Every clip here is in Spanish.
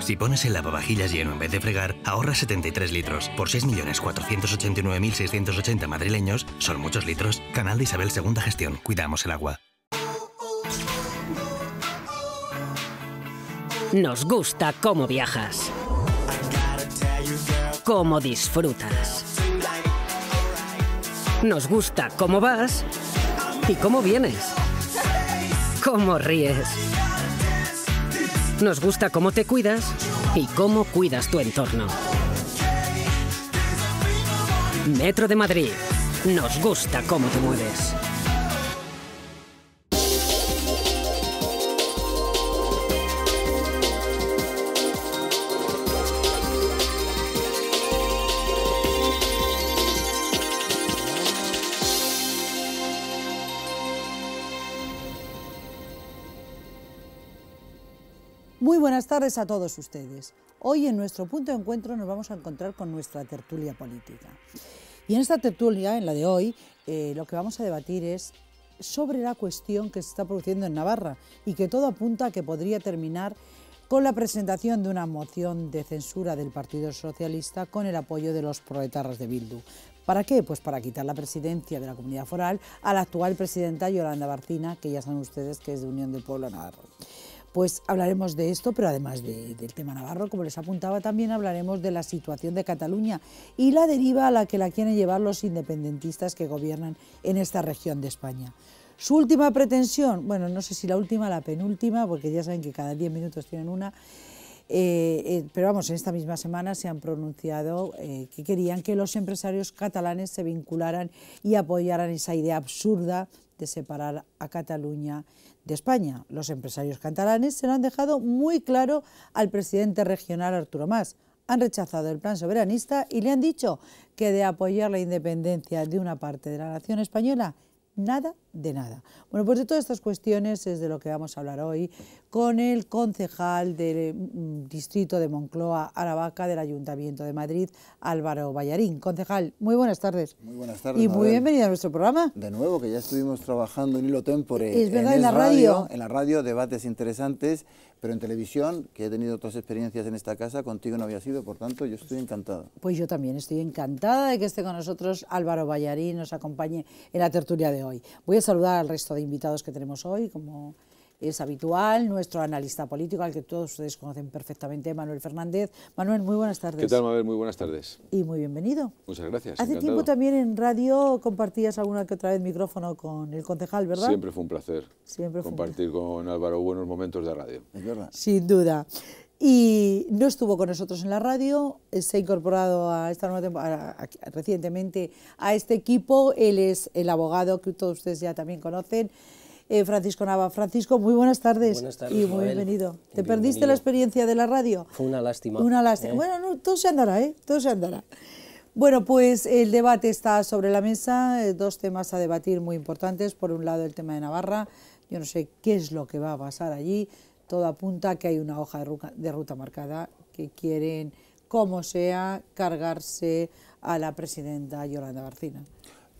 Si pones el lavavajillas lleno en vez de fregar, ahorras 73 litros. Por 6.489.680 madrileños, son muchos litros. Canal de Isabel segunda Gestión. Cuidamos el agua. Nos gusta cómo viajas. Cómo disfrutas. Nos gusta cómo vas y cómo vienes. Cómo ríes nos gusta cómo te cuidas y cómo cuidas tu entorno. Metro de Madrid. Nos gusta cómo te mueves. Muy buenas tardes a todos ustedes. Hoy en nuestro punto de encuentro nos vamos a encontrar con nuestra tertulia política. Y en esta tertulia, en la de hoy, eh, lo que vamos a debatir es sobre la cuestión que se está produciendo en Navarra y que todo apunta a que podría terminar con la presentación de una moción de censura del Partido Socialista con el apoyo de los proetarras de Bildu. ¿Para qué? Pues para quitar la presidencia de la comunidad foral a la actual presidenta Yolanda Barcina, que ya saben ustedes que es de Unión del Pueblo Navarro pues hablaremos de esto, pero además del tema navarro, como les apuntaba, también hablaremos de la situación de Cataluña y la deriva a la que la quieren llevar los independentistas que gobiernan en esta región de España. Su última pretensión, bueno, no sé si la última, la penúltima, porque ya saben que cada 10 minutos tienen una, eh, eh, pero vamos, en esta misma semana se han pronunciado eh, que querían que los empresarios catalanes se vincularan y apoyaran esa idea absurda separar a Cataluña de España. Los empresarios catalanes se lo han dejado muy claro al presidente regional Arturo Mas. Han rechazado el plan soberanista y le han dicho que de apoyar la independencia de una parte de la nación española nada de nada. Bueno, pues de todas estas cuestiones es de lo que vamos a hablar hoy con el concejal del mm, distrito de Moncloa, Aravaca, del Ayuntamiento de Madrid, Álvaro Vallarín. Concejal, muy buenas tardes. Muy buenas tardes. Y muy bienvenido a nuestro programa. De nuevo, que ya estuvimos trabajando en Hilo Tempore. Es verdad, en, la radio, En la radio, debates interesantes pero en televisión, que he tenido otras experiencias en esta casa, contigo no había sido, por tanto, yo estoy encantada. Pues yo también estoy encantada de que esté con nosotros Álvaro Vallarín, nos acompañe en la tertulia de hoy. Voy a saludar al resto de invitados que tenemos hoy, como es habitual, nuestro analista político, al que todos ustedes conocen perfectamente, Manuel Fernández. Manuel, muy buenas tardes. ¿Qué tal, Manuel? Muy buenas tardes. Y muy bienvenido. Muchas gracias. Hace tiempo también en radio compartías alguna que otra vez micrófono con el concejal, ¿verdad? Siempre fue un placer Siempre compartir con Álvaro buenos momentos de radio. Es verdad. Sin duda. Y no estuvo con nosotros en la radio, eh, se ha incorporado a esta recientemente a este equipo. Él es el abogado que todos ustedes ya también conocen. Eh, Francisco Nava. Francisco, muy buenas tardes, y muy bienvenido. ¿Te perdiste la experiencia de la radio? Fue una lástima. Una lástima. ¿eh? Bueno, no, todo se andará, ¿eh? Todo se andará. Bueno, pues el debate está sobre la mesa, eh, dos temas a debatir muy importantes. Por un lado, el tema de Navarra. Yo no sé qué es lo que va a pasar allí. Todo apunta que hay una hoja de ruta, de ruta marcada que quieren, como sea, cargarse a la presidenta Yolanda Barcina.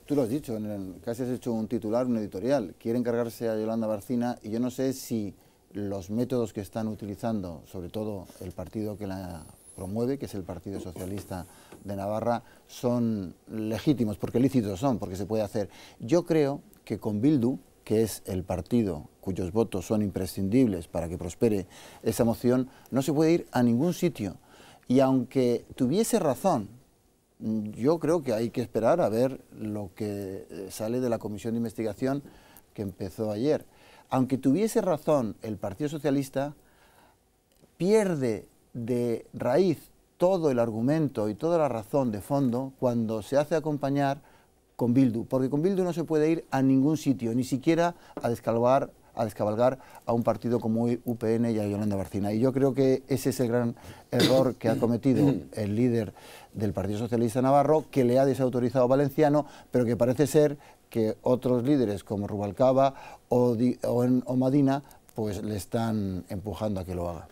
Tú lo has dicho, en casi has hecho un titular, un editorial. quiere encargarse a Yolanda Barcina y yo no sé si los métodos que están utilizando, sobre todo el partido que la promueve, que es el Partido Socialista de Navarra, son legítimos, porque lícitos son, porque se puede hacer. Yo creo que con Bildu, que es el partido cuyos votos son imprescindibles para que prospere esa moción, no se puede ir a ningún sitio. Y aunque tuviese razón yo creo que hay que esperar a ver lo que eh, sale de la comisión de investigación que empezó ayer. Aunque tuviese razón el Partido Socialista, pierde de raíz todo el argumento y toda la razón de fondo cuando se hace acompañar con Bildu, porque con Bildu no se puede ir a ningún sitio, ni siquiera a descalvar a descabalgar a un partido como UPN y a Yolanda Barcina. Y yo creo que ese es el gran error que ha cometido el líder del Partido Socialista Navarro, que le ha desautorizado a Valenciano, pero que parece ser que otros líderes como Rubalcaba o, Madina pues le están empujando a que lo haga.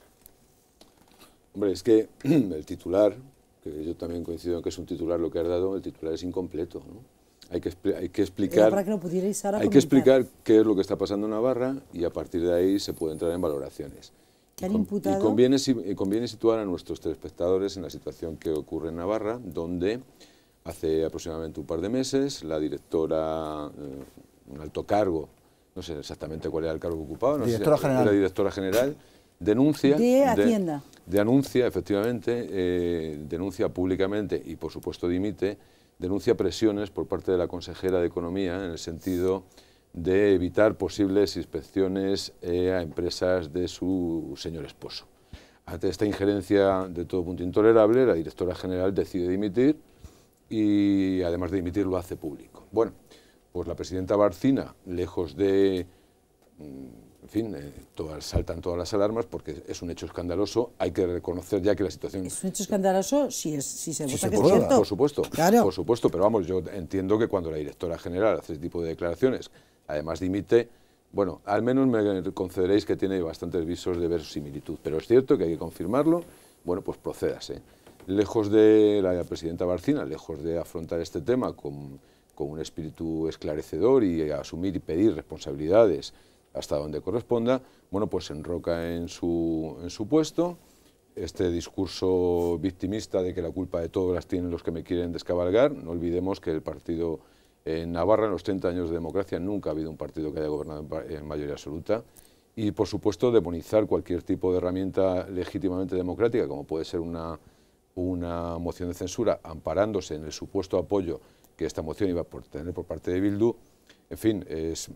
Hombre, es que el titular, que yo también coincido en que es un titular lo que has dado, el titular es incompleto, ¿no? Hay que, explicar, hay que explicar qué es lo que está pasando en Navarra y a partir de ahí se puede entrar en valoraciones. y, conviene, conviene situar a nuestros telespectadores en la situación que ocurre en Navarra, donde hace aproximadamente un par de meses la directora, eh, un alto cargo, no sé exactamente cuál era el cargo ocupado, no la directora general, denuncia... De Hacienda. De, efectivamente, eh, denuncia públicamente y por supuesto dimite denuncia presiones por parte de la consejera de Economía en el sentido de evitar posibles inspecciones eh, a empresas de su señor esposo. Ante esta injerencia de todo punto intolerable, la directora general decide dimitir y además de dimitir lo hace público. Bueno, pues la presidenta Barcina, lejos de mm, ...en fin, eh, saltan todas las alarmas porque es un hecho escandaloso. Hay que reconocer ya que la situación... Es un hecho escandaloso si, si se vota que es cierto. Por supuesto, por supuesto. Pero vamos, yo entiendo que cuando la directora general hace este tipo de declaraciones, además dimite, bueno, al menos me concederéis que tiene bastantes visos de verosimilitud. Pero es cierto que hay que confirmarlo. Bueno, pues procédase. ¿eh? Lejos de la presidenta Barcina, lejos de afrontar este tema con, con un espíritu esclarecedor y asumir y pedir responsabilidades hasta donde corresponda, bueno, pues se enroca en su, puesto, este discurso victimista de que la culpa de todo las tienen los que me quieren descabalgar, no olvidemos que el partido en Navarra, en los 30 años de democracia, nunca ha habido un partido que haya gobernado en mayoría absoluta, y por supuesto demonizar cualquier tipo de herramienta legítimamente democrática, como puede ser una, una moción de censura, amparándose en el supuesto apoyo que esta moción iba a tener por parte de Bildu, en fin, es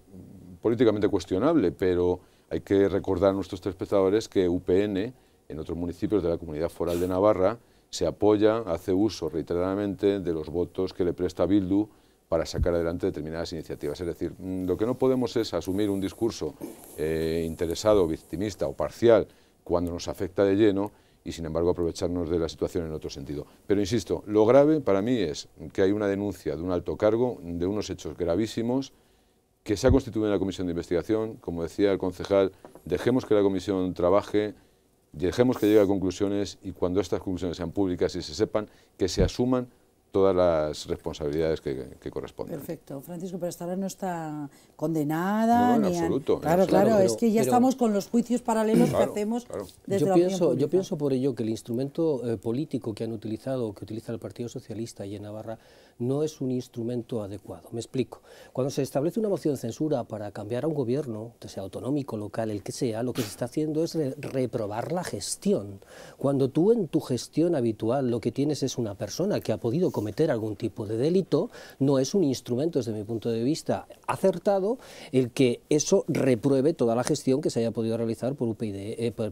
políticamente cuestionable, pero hay que recordar a nuestros espectadores que UPN, en otros municipios de la comunidad foral de Navarra, se apoya, hace uso reiteradamente de los votos que le presta Bildu para sacar adelante determinadas iniciativas. Es decir, mm, lo que no podemos es asumir un discurso eh, interesado, victimista o parcial cuando nos afecta de lleno y sin embargo aprovecharnos de la situación en otro sentido. Pero insisto, lo grave para mí es que hay una denuncia de un alto cargo de unos hechos gravísimos que se ha constituido una comisión de investigación, como decía el concejal, dejemos que la comisión trabaje, dejemos que llegue a conclusiones y cuando estas conclusiones sean públicas y se sepan, que se asuman todas las responsabilidades que, corresponden. Perfecto. Francisco, pero hasta ahora no está condenada. No, en absoluto. Claro, claro, es que ya estamos con los juicios paralelos que hacemos desde yo la pienso, Yo pienso por ello que el instrumento eh, político que han utilizado, que utiliza el Partido Socialista y en Navarra, no es un instrumento adecuado. Me explico. Cuando se establece una moción de censura para cambiar a un gobierno, que sea autonómico, local, el que sea, lo que se está haciendo es reprobar la gestión. Cuando tú en tu gestión habitual lo que tienes es una persona que ha podido cometer algún tipo de delito, no es un instrumento, desde mi punto de vista, acertado el que eso repruebe toda la gestión que se haya podido realizar por eh, por,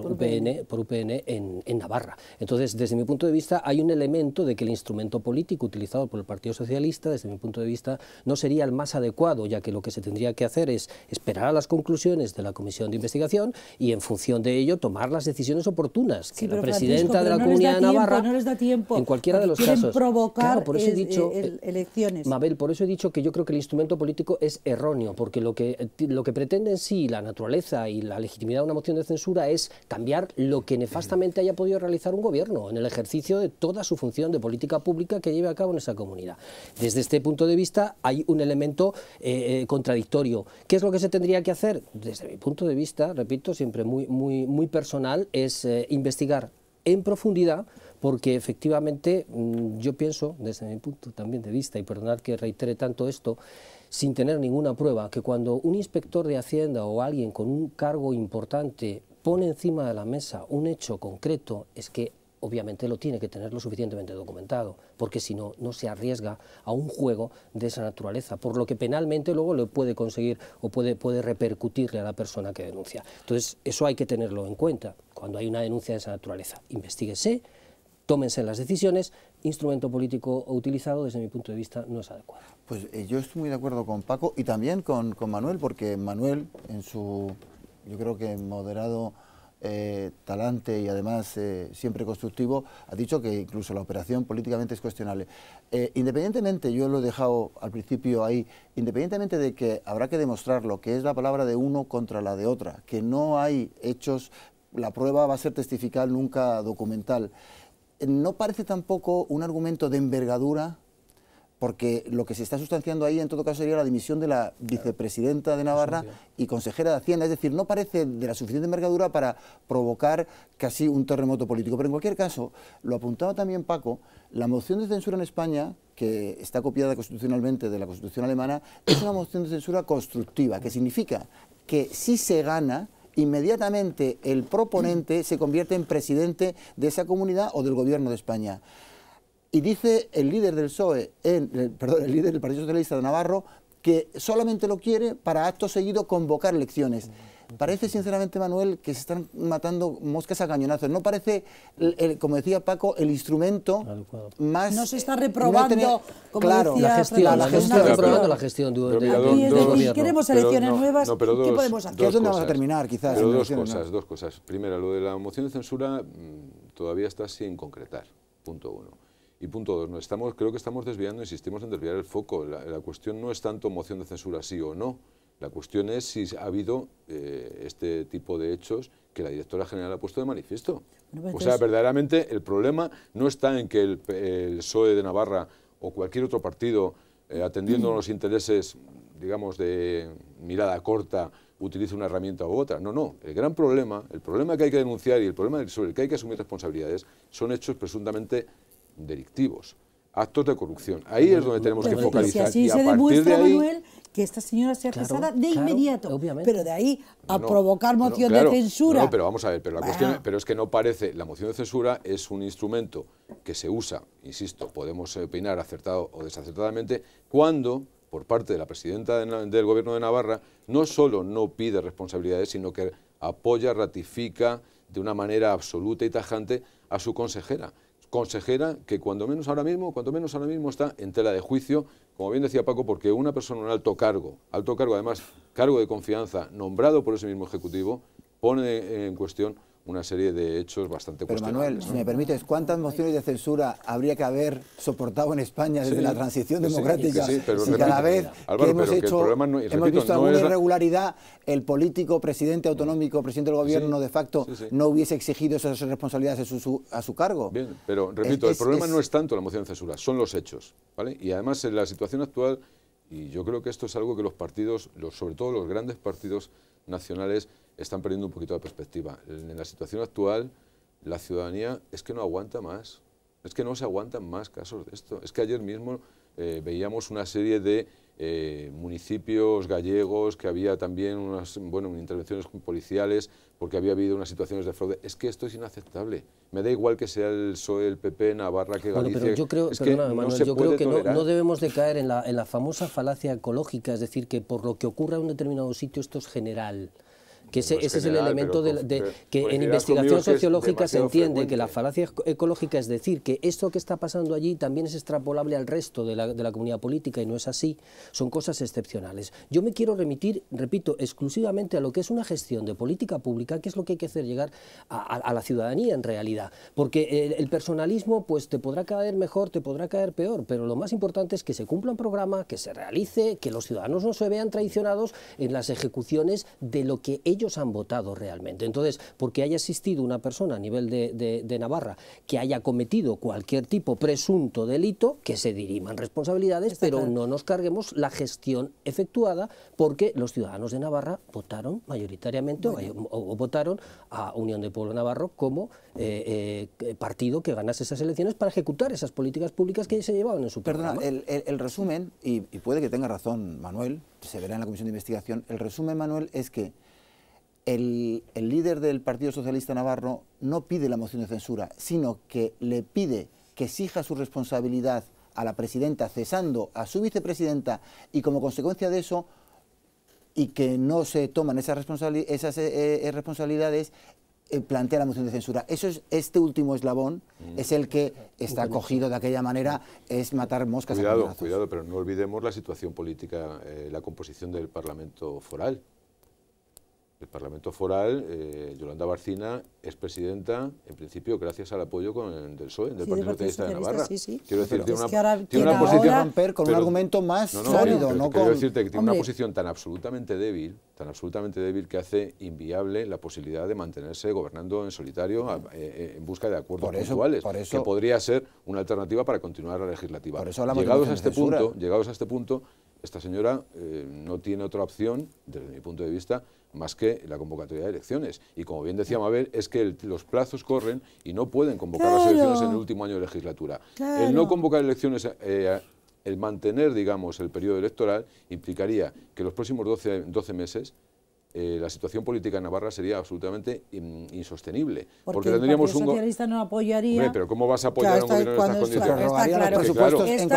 UPN, en, en Navarra. Entonces, desde mi punto de vista, hay un elemento de que el instrumento político utilizado por el Partido Socialista, desde mi punto de vista, no sería el más adecuado, ya que lo que se tendría que hacer es esperar a las conclusiones de la Comisión de Investigación y, en función de ello, tomar las decisiones oportunas. que la presidenta de la Navarra, da tiempo, en cualquiera de los casos, provocar por elecciones. Mabel, por eso he dicho que yo creo que el instrumento político es erróneo, porque lo que, lo que pretende en sí la naturaleza y la legitimidad de una moción de censura es cambiar lo que nefastamente haya podido realizar un gobierno en el ejercicio de toda su función de política pública que lleva a en esa comunidad. Desde este punto de vista hay un elemento eh, eh, contradictorio. ¿Qué es lo que se tendría que hacer? Desde mi punto de vista, repito, siempre muy, muy, muy personal, es eh, investigar en profundidad porque efectivamente mm, yo pienso, desde mi punto también de vista, y perdonad que reitere tanto esto, sin tener ninguna prueba, que cuando un inspector de Hacienda o alguien con un cargo importante pone encima de la mesa un hecho concreto, es que obviamente lo tiene que tener lo suficientemente documentado, porque si no, no se arriesga a un juego de esa naturaleza, por lo que penalmente luego le puede conseguir o puede, repercutirle a la persona que denuncia. Entonces, eso hay que tenerlo en cuenta cuando hay una denuncia de esa naturaleza. Investíguese, tómense las decisiones, instrumento político utilizado, desde mi punto de vista, no es adecuado. Pues eh, yo estoy muy de acuerdo con Paco y también con, con Manuel, porque Manuel, en su, yo creo que moderado eh, talante y además eh, siempre constructivo, ha dicho que incluso la operación políticamente es cuestionable. Eh, independientemente, yo lo he dejado al principio ahí, independientemente de que habrá que demostrar lo que es la palabra de uno contra la de otra, que no hay hechos, la prueba va a ser testifical, nunca documental, no parece tampoco un argumento de envergadura porque lo que se está sustanciando ahí en todo caso sería la dimisión de la vicepresidenta de Navarra y consejera de Hacienda, es decir, no parece de la suficiente envergadura para provocar casi un terremoto político, pero en cualquier caso, lo apuntaba también Paco, la moción de censura en España que está copiada constitucionalmente de la Constitución alemana, es una moción de censura constructiva, que significa que si se gana, inmediatamente el proponente se convierte en presidente de esa comunidad o del gobierno de España. Y dice el líder del PSOE, eh, perdón, el líder del Partido Socialista de Navarro, que solamente lo quiere para acto seguido convocar elecciones. Parece, sinceramente, Manuel, que se están matando moscas a cañonazos. No parece, como decía Paco, el instrumento más... No se está reprobando, la gestión. La, gestión, queremos elecciones nuevas, ¿qué podemos hacer? ¿Qué vamos a terminar, quizás? dos cosas, dos cosas. Primera, lo de la moción de censura mm, todavía está sin concretar, punto uno. Y punto dos, estamos, creo que estamos desviando, insistimos en desviar el foco. La, cuestión no es tanto moción de censura sí o no, la cuestión es si ha habido eh, este tipo de hechos que la directora general ha puesto de manifiesto. o sea, verdaderamente el problema no está en que el, PSOE de Navarra o cualquier otro partido, eh, atendiendo a mm. los intereses, digamos, de mirada corta, utilice una herramienta u otra. No, no. El gran problema, el problema que hay que denunciar y el problema sobre el que hay que asumir responsabilidades son hechos presuntamente delictivos, actos de corrupción. Ahí es donde tenemos que focalizar. así se demuestra, Manuel, que esta señora sea casada de inmediato, pero de ahí a provocar moción de censura. No, pero vamos a ver, pero la cuestión, pero es que no parece, la moción de censura es un instrumento que se usa, insisto, podemos opinar acertado o desacertadamente, cuando por parte de la presidenta del Gobierno de Navarra no solo no pide responsabilidades, sino que apoya, ratifica de una manera absoluta y tajante a su consejera consejera que cuando menos ahora mismo, cuanto menos ahora mismo está en tela de juicio, como bien decía Paco, porque una persona en alto cargo, alto cargo además, cargo de confianza, nombrado por ese mismo ejecutivo, pone en cuestión una serie de hechos bastante Pero Manuel, si me permites, ¿cuántas mociones de censura habría que haber soportado en España desde la transición democrática? Sí, sí, si vez que hemos visto alguna irregularidad, el político, presidente autonómico, presidente del gobierno de facto, no hubiese exigido esas responsabilidades a su, cargo. Bien, pero repito, el problema no es tanto la moción de censura, son los hechos, ¿vale? Y además en la situación actual, y yo creo que esto es algo que los partidos, sobre todo los grandes partidos nacionales, están perdiendo un poquito de perspectiva. En la situación actual, la ciudadanía es que no aguanta más. Es que no se aguantan más casos de esto. Es que ayer mismo eh, veíamos una serie de eh, municipios gallegos, que había también unas bueno, intervenciones policiales porque había habido unas situaciones de fraude. Es que esto es inaceptable. Me da igual que sea el PSOE, el PP, Navarra, que Galicia... pero yo creo, que no debemos de caer en la, en la famosa falacia ecológica, es decir, que por lo que ocurra en un determinado sitio esto es general que ese, es, el elemento de, que en investigación sociológica se entiende que la falacia ecológica es decir que esto que está pasando allí también es extrapolable al resto de la, comunidad política y no es así, son cosas excepcionales. Yo me quiero remitir, repito, exclusivamente a lo que es una gestión de política pública, que es lo que hay que hacer llegar a, la ciudadanía en realidad, porque eh, el, personalismo pues te podrá caer mejor, te podrá caer peor, pero lo más importante es que se cumpla un programa, que se realice, que los ciudadanos no se vean traicionados en las ejecuciones de lo que ellos ellos han votado realmente. Entonces, porque haya existido una persona a nivel de, Navarra que haya cometido cualquier tipo presunto delito, que se diriman responsabilidades, pero no nos carguemos la gestión efectuada porque los ciudadanos de Navarra votaron mayoritariamente o, votaron a Unión de Pueblo Navarro como eh, eh, partido que ganase esas elecciones para ejecutar esas políticas públicas que se llevaban en su Perdona, el, resumen, y puede que tenga razón Manuel, se verá en la comisión de investigación, el resumen, Manuel, es que el, líder del Partido Socialista Navarro no pide la moción de censura, sino que le pide que exija su responsabilidad a la presidenta, cesando a su vicepresidenta y como consecuencia de eso, y que no se toman esas, eh, eh, responsabilidades, eh, plantea la moción de censura. Eso es, este último eslabón mm. es el que está cogido de aquella manera, es matar moscas. Cuidado, cuidado, pero no olvidemos la situación política, la composición del Parlamento foral. El Parlamento Foral, eh, Yolanda Barcina, es presidenta, en principio, gracias al apoyo con del PSOE, del Partido Socialista de Navarra. Quiero decir, tiene una, tiene una posición... con un argumento más sólido. no quiero decirte que tiene una posición tan absolutamente débil, tan absolutamente débil que hace inviable la posibilidad de mantenerse gobernando en solitario eh, eh, en busca de acuerdos eso, puntuales, eso, que podría ser una alternativa para continuar la legislativa. llegados, a este punto, llegados a este punto, esta señora eh, no tiene otra opción, desde mi punto de vista, más que la convocatoria de elecciones. Y como bien decía Mabel, es que los plazos corren y no pueden convocar las elecciones en el último año de legislatura. El no convocar elecciones... Eh, el mantener, digamos, el periodo electoral implicaría que los próximos 12, 12 meses eh, la situación política en Navarra sería absolutamente mm, insostenible. Porque, porque tendríamos el Partido Socialista no apoyaría. pero ¿cómo vas a apoyar a un gobierno en estas condiciones? Está,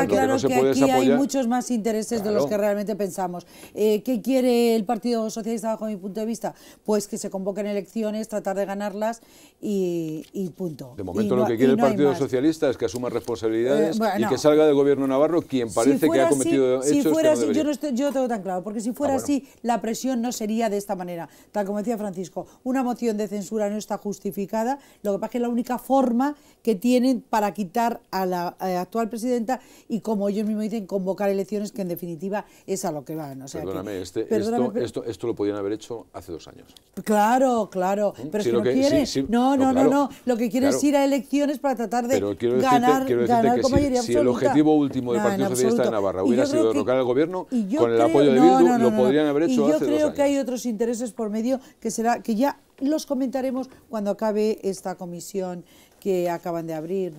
claro, claro, que, aquí hay muchos más intereses de los que realmente pensamos. Eh, ¿Qué quiere el Partido Socialista bajo mi punto de vista? Pues que se convoquen elecciones, tratar de ganarlas y, punto. De momento lo que quiere el Partido Socialista es que asuma responsabilidades eh, y que salga del gobierno navarro quien parece que ha cometido hechos si fuera yo, no tengo tan claro, porque si ah, fuera así, la presión no sería de esta manera. Tal como decía Francisco, una moción de censura no está justificada, lo que pasa es que es la única forma que tienen para quitar a la eh, actual presidenta y como ellos mismos dicen, convocar elecciones que en definitiva es a lo que van. perdóname, este, esto, esto, lo podían haber hecho hace dos años. Claro, claro, pero si, lo no no, no, no, lo que quieren es ir a elecciones para tratar de ganar, quiero que si, el objetivo último del Partido Socialista de Navarra hubiera sido derrocar al gobierno, con el apoyo de Bildu, lo podrían haber hecho hace dos años. que hay otros intereses por medio que será que ya los comentaremos cuando acabe esta comisión que acaban de abrir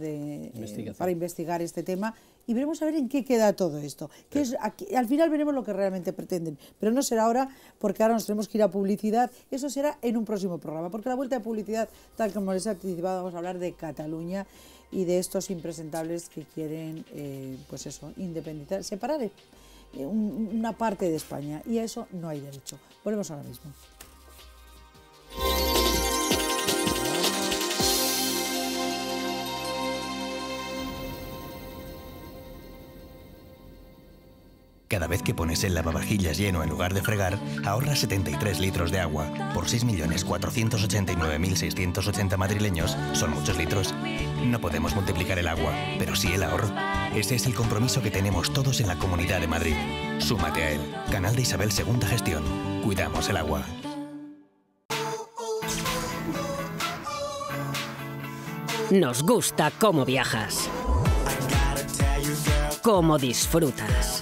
para investigar este tema y veremos a ver en qué queda todo esto. es al final veremos lo que realmente pretenden, pero no será ahora porque ahora nos tenemos que ir a publicidad, eso será en un próximo programa, porque la vuelta de publicidad, tal como les he anticipado, vamos a hablar de Cataluña y de estos impresentables que quieren, eh, pues eso, independizar, separar eh, una parte de España y a eso no hay derecho. Volvemos ahora mismo. Cada vez que pones el lavavajillas lleno en lugar de fregar, ahorras 73 litros de agua. Por 6.489.680 madrileños, son muchos litros. No podemos multiplicar el agua, pero sí el ahorro. Ese es el compromiso que tenemos todos en la Comunidad de Madrid. Súmate a él. Canal de Isabel Segunda Gestión. Cuidamos el agua. Nos gusta cómo viajas. Cómo disfrutas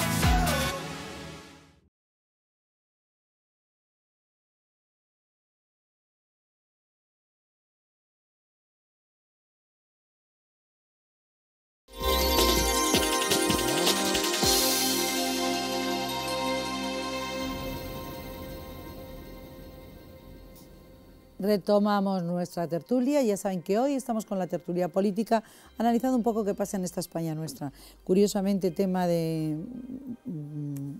retomamos nuestra tertulia. Ya saben que hoy estamos con la tertulia política, analizando un poco qué pasa en esta España nuestra. Curiosamente, tema de mm,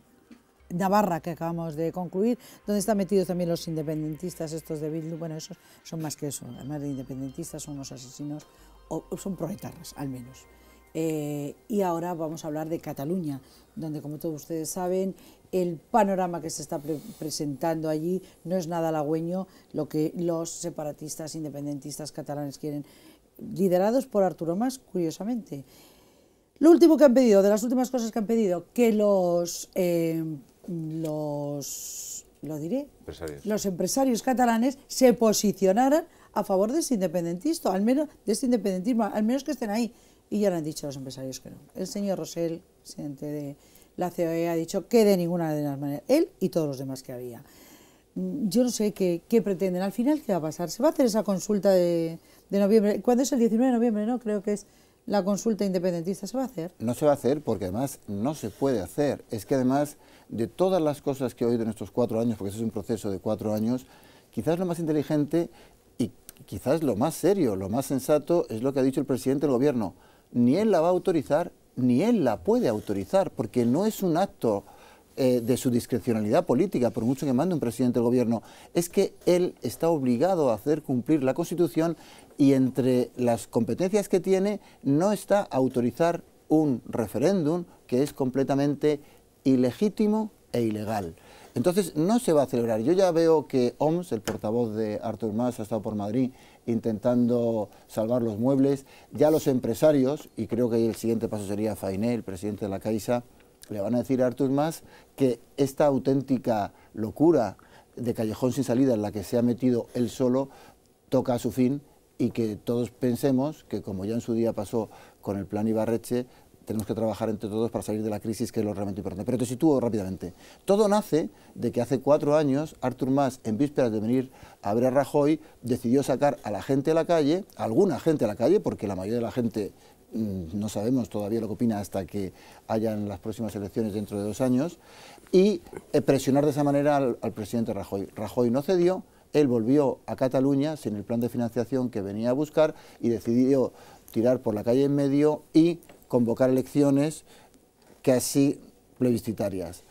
Navarra que acabamos de concluir, donde están metidos también los independentistas, estos de Bildu. Bueno, esos son más que eso, además de independentistas, son unos asesinos, o son proletarras, al menos. Eh, y ahora vamos a hablar de Cataluña, donde como todos ustedes saben, el panorama que se está presentando allí no es nada halagüeño lo que los separatistas independentistas catalanes quieren, liderados por Arturo Mas, curiosamente. Lo último que han pedido, de las últimas cosas que han pedido, que los, em, los, lo diré, empresarios. los empresarios catalanes se posicionaran a favor de este independentismo, al menos de este independentismo, al menos que estén ahí y ya lo han dicho los empresarios que no. El señor Rosell, presidente de la COE, ha dicho que de ninguna de las maneras, él y todos los demás que había. Mm, yo no sé qué, pretenden. Al final, ¿qué va a pasar? ¿Se va a hacer esa consulta de, de noviembre? ¿Cuándo es el 19 de noviembre? No, creo que es la consulta independentista se va a hacer. No se va a hacer porque además no se puede hacer. Es que además de todas las cosas que he oído en estos cuatro años, porque eso este es un proceso de cuatro años, quizás lo más inteligente y quizás lo más serio, lo más sensato es lo que ha dicho el presidente del gobierno ni él la va a autorizar, ni él la puede autorizar, porque no es un acto eh, de su discrecionalidad política, por mucho que mande un presidente del gobierno, es que él está obligado a hacer cumplir la Constitución y entre las competencias que tiene no está autorizar un referéndum que es completamente ilegítimo e ilegal. Entonces no se va a celebrar. Yo ya veo que OMS, el portavoz de Artur Mas, ha estado por Madrid intentando salvar los muebles. Ya los empresarios, y creo que el siguiente paso sería Fainé, el presidente de la Caixa, le van a decir a Artur más que esta auténtica locura de callejón sin salida en la que se ha metido él solo toca a su fin y que todos pensemos que como ya en su día pasó con el plan Ibarreche, tenemos que trabajar entre todos para salir de la crisis, que es lo realmente importante. Pero te sitúo rápidamente. Todo nace de que hace cuatro años Artur Mas, en vísperas de venir a ver a Rajoy, decidió sacar a la gente a la calle, alguna gente a la calle, porque la mayoría de la gente mm, no sabemos todavía lo que opina hasta que hayan las próximas elecciones dentro de dos años, y eh, presionar de esa manera al, presidente Rajoy. Rajoy no cedió, él volvió a Cataluña sin el plan de financiación que venía a buscar y decidió tirar por la calle en medio y convocar elecciones casi plebiscitarias.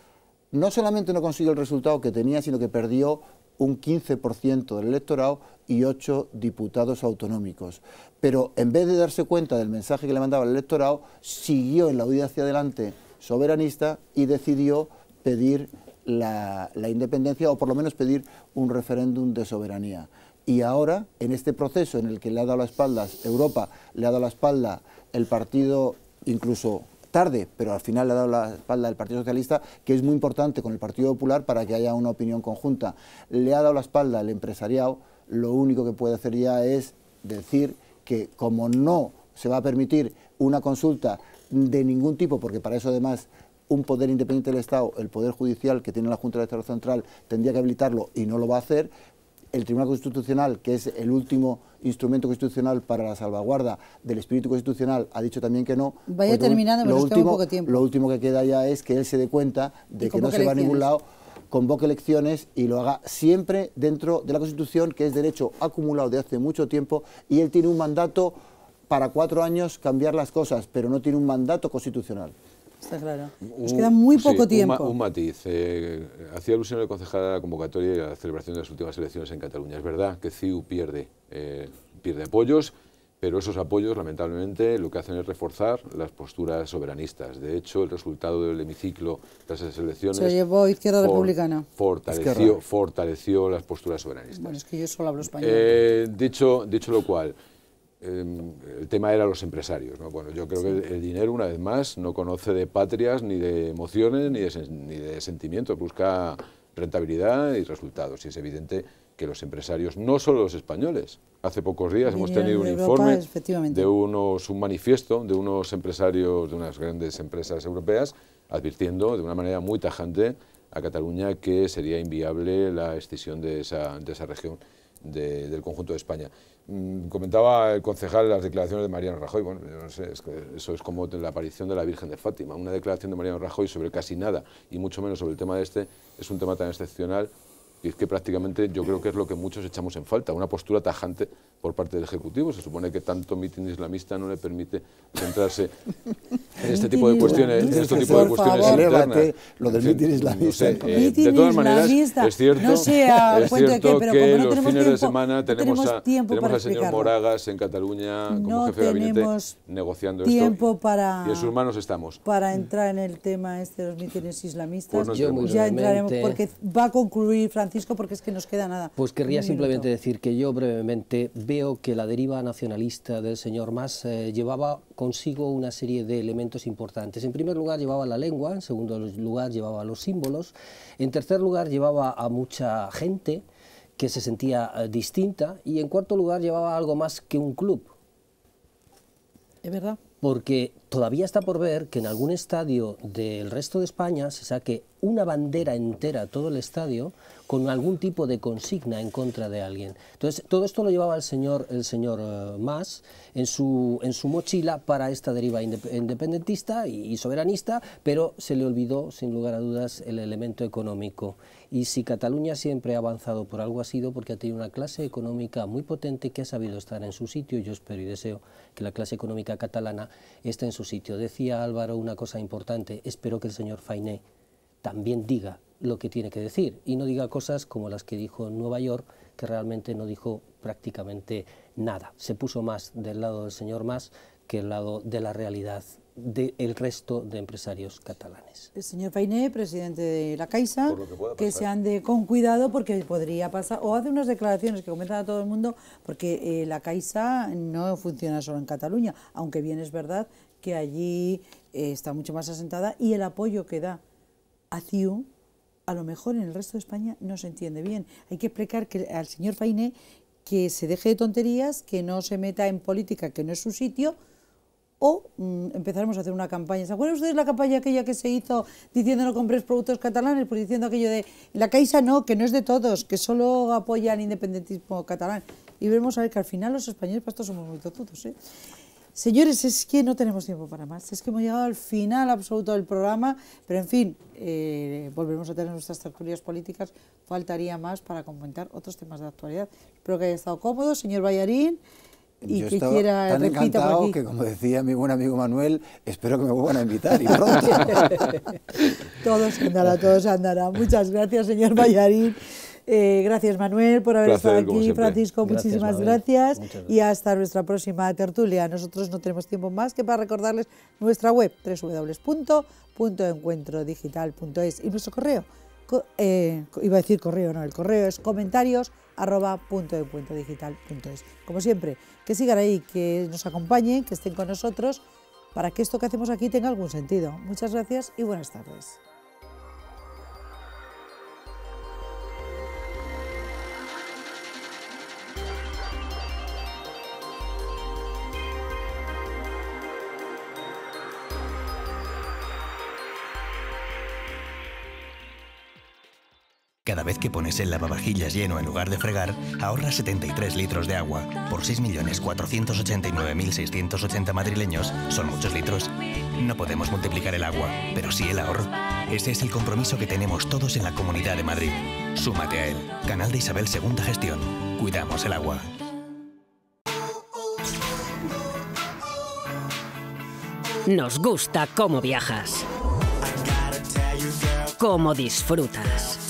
No solamente no consiguió el resultado que tenía, sino que perdió un 15% del electorado y ocho diputados autonómicos. Pero en vez de darse cuenta del mensaje que le mandaba el electorado, siguió en la huida hacia adelante soberanista y decidió pedir la, la independencia o por lo menos pedir un referéndum de soberanía. Y ahora, en este proceso en el que le ha dado la espalda Europa, le ha dado la espalda el Partido incluso tarde, pero al final le ha dado la espalda al Partido Socialista, que es muy importante con el Partido Popular para que haya una opinión conjunta. Le ha dado la espalda al empresariado, lo único que puede hacer ya es decir que como no se va a permitir una consulta de ningún tipo, porque para eso además un poder independiente del Estado, el poder judicial que tiene la Junta de Estado Central, tendría que habilitarlo y no lo va a hacer, el Tribunal Constitucional, que es el último instrumento constitucional para la salvaguarda del espíritu constitucional, ha dicho también que no. Vaya pues terminando, lo último, poco tiempo. Lo último que queda ya es que él se dé cuenta de que no se va a ningún lado, convoque elecciones y lo haga siempre dentro de la Constitución, que es derecho acumulado de hace mucho tiempo, y él tiene un mandato para cuatro años cambiar las cosas, pero no tiene un mandato constitucional. Está claro. Nos queda muy poco tiempo. Un, matiz. Eh, hacía alusión el concejal a la convocatoria y a la celebración de las últimas elecciones en Cataluña. Es verdad que CIU pierde, eh, pierde apoyos, pero esos apoyos, lamentablemente, lo que hacen es reforzar las posturas soberanistas. De hecho, el resultado del hemiciclo tras esas elecciones... Se llevó Izquierda Republicana. Fortaleció, fortaleció las posturas soberanistas. Bueno, es que yo solo hablo español. Eh, dicho, dicho lo cual... Em, el tema era los empresarios. Bueno, yo creo que el, dinero, una vez más, no conoce de patrias, ni de emociones, ni de, sentimientos. Busca rentabilidad y resultados. Y es evidente que los empresarios, no solo los españoles, hace pocos días hemos tenido un informe de unos, un manifiesto de unos empresarios de unas grandes empresas europeas advirtiendo de una manera muy tajante a Cataluña que sería inviable la escisión de esa, de esa región del conjunto de España. Mm, comentaba el concejal las declaraciones de Mariano Rajoy. Bueno, yo no sé, eso es como la aparición de la Virgen de Fátima. Una declaración de Mariano Rajoy sobre casi nada y mucho menos sobre el tema de este es un tema tan excepcional y es que prácticamente yo creo que es lo que muchos echamos en falta, una postura tajante por parte del Ejecutivo. Se supone que tanto mítin islamista no le permite centrarse en este tipo de cuestiones, en este tipo de cuestiones internas. Lo del mitin eh, islamista. No de todas maneras, es cierto, no sea, ah, es que, que no los fines tiempo, de semana tenemos, a, al señor Moragas en Cataluña como jefe de gabinete negociando esto. y en sus manos estamos. Para entrar en el tema este de los mítines islamistas, pues yo ya entraremos, porque va a concluir Francisco, porque es que nos queda nada. Pues querría simplemente decir que yo brevemente veo que la deriva nacionalista del señor Mas eh, llevaba consigo una serie de elementos importantes. En primer lugar llevaba la lengua, en segundo lugar llevaba los símbolos, en tercer lugar llevaba a mucha gente que se sentía eh, distinta y en cuarto lugar llevaba algo más que un club. Es verdad. Porque todavía está por ver que en algún estadio del resto de España se saque una bandera entera, todo el estadio, con algún tipo de consigna en contra de alguien. Entonces, todo esto lo llevaba el señor, el señor eh, Mas en su, en su mochila para esta deriva independentista y, soberanista, pero se le olvidó, sin lugar a dudas, el elemento económico. Y si Cataluña siempre ha avanzado por algo ha sido porque ha tenido una clase económica muy potente que ha sabido estar en su sitio, yo espero y deseo que la clase económica catalana esté en su sitio. Decía Álvaro una cosa importante, espero que el señor Fainé también diga lo que tiene que decir y no diga cosas como las que dijo en Nueva York, que realmente no dijo prácticamente nada. Se puso más del lado del señor más... que el lado de la realidad del resto de empresarios catalanes. El señor Fainé, presidente de la Caixa, que, se se ande con cuidado porque podría pasar, o hace unas declaraciones que comentan a todo el mundo, porque eh, la Caixa no funciona solo en Cataluña, aunque bien es verdad que allí eh, está mucho más asentada y el apoyo que da a CIU a lo mejor en el resto de España no se entiende bien. Hay que explicar que, al señor Fainé que se deje de tonterías, que no se meta en política, que no es su sitio, o mm, empezaremos a hacer una campaña. ¿Se acuerdan ustedes la campaña aquella que se hizo diciendo no compréis productos catalanes? Pues diciendo aquello de la Caixa no, que no es de todos, que solo apoya el independentismo catalán. Y veremos a ver que al final los españoles para esto somos muy totudos. ¿eh? Señores, es que no tenemos tiempo para más. Es que hemos llegado al final absoluto del programa, pero en fin, eh, volveremos a tener nuestras tertulias políticas. Faltaría más para comentar otros temas de actualidad. Espero que haya estado cómodo, señor Bayarín. Y Yo que estaba encantado que, como decía mi buen amigo Manuel, espero que me vuelvan a invitar y pronto. todos andará, todos andará. Muchas gracias, señor Bayarín. Eh, gracias Manuel por haber estado aquí, Francisco, muchísimas gracias, y hasta nuestra próxima tertulia. Nosotros no tenemos tiempo más que para recordarles nuestra web www.encuentrodigital.es y nuestro correo, eh, iba a decir correo, no, el correo es comentarios Como siempre, que sigan ahí, que nos acompañen, que estén con nosotros para que esto que hacemos aquí tenga algún sentido. Muchas gracias y buenas tardes. Cada vez que pones el lavavajillas lleno en lugar de fregar, ahorras 73 litros de agua. Por 6.489.680 madrileños, son muchos litros. No podemos multiplicar el agua, pero sí el ahorro. Ese es el compromiso que tenemos todos en la Comunidad de Madrid. Súmate a él. Canal de Isabel Segunda Gestión. Cuidamos el agua. Nos gusta cómo viajas. Cómo disfrutas